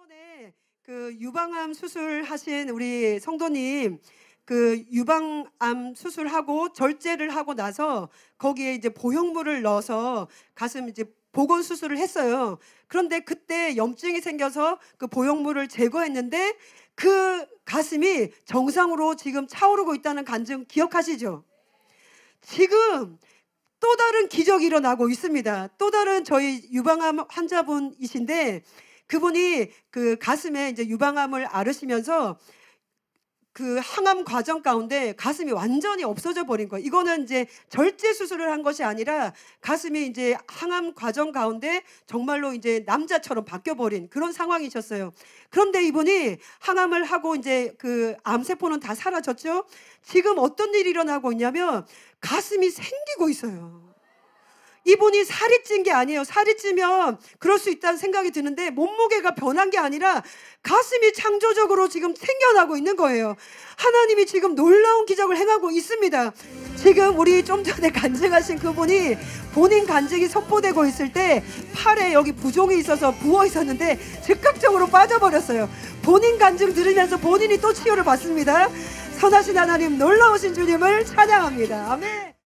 지난번에 그 유방암 수술하신 우리 성도님 그 유방암 수술하고 절제를 하고 나서 거기에 이제 보형물을 넣어서 가슴 이제 보건 수술을 했어요. 그런데 그때 염증이 생겨서 그 보형물을 제거했는데 그 가슴이 정상으로 지금 차오르고 있다는 간증 기억하시죠? 지금 또 다른 기적이 일어나고 있습니다. 또 다른 저희 유방암 환자분이신데 그분이 그 가슴에 이제 유방암을 앓으시면서 그 항암 과정 가운데 가슴이 완전히 없어져 버린 거예요. 이거는 이제 절제 수술을 한 것이 아니라 가슴이 이제 항암 과정 가운데 정말로 이제 남자처럼 바뀌어 버린 그런 상황이셨어요. 그런데 이분이 항암을 하고 이제 그 암세포는 다 사라졌죠. 지금 어떤 일이 일어나고 있냐면 가슴이 생기고 있어요. 이분이 살이 찐 게 아니에요. 살이 찌면 그럴 수 있다는 생각이 드는데 몸무게가 변한 게 아니라 가슴이 창조적으로 지금 생겨나고 있는 거예요. 하나님이 지금 놀라운 기적을 행하고 있습니다. 지금 우리 좀 전에 간증하신 그분이 본인 간증이 선포되고 있을 때 팔에 여기 부종이 있어서 부어 있었는데 즉각적으로 빠져버렸어요. 본인 간증 들으면서 본인이 또 치유를 받습니다. 선하신 하나님 놀라우신 주님을 찬양합니다. 아멘.